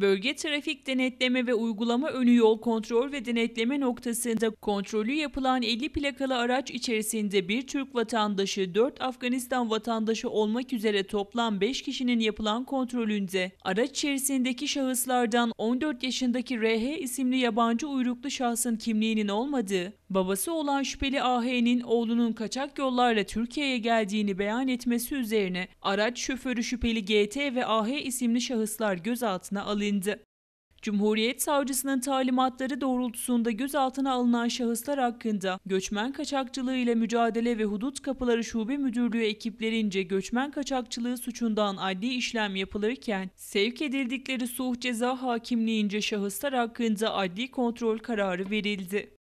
Bölge Trafik Denetleme ve Uygulama Önü Yol Kontrol ve Denetleme Noktası'nda kontrolü yapılan 50 plakalı araç içerisinde bir Türk vatandaşı, 4 Afganistan vatandaşı olmak üzere toplam 5 kişinin yapılan kontrolünde araç içerisindeki şahıslardan 14 yaşındaki RH isimli yabancı uyruklu şahsın kimliğinin olmadığı, babası olan şüpheli AH'nin oğlunun kaçak yollarla Türkiye'ye geldiğini beyan etmesi üzerine araç şoförü şüpheli GT ve AH isimli şahıslar gözaltına alındı edildi. Cumhuriyet Savcısının talimatları doğrultusunda gözaltına alınan şahıslar hakkında Göçmen Kaçakçılığı ile Mücadele ve Hudut Kapıları Şube Müdürlüğü ekiplerince göçmen kaçakçılığı suçundan adli işlem yapılırken sevk edildikleri suh ceza hakimliğince şahıslar hakkında adli kontrol kararı verildi.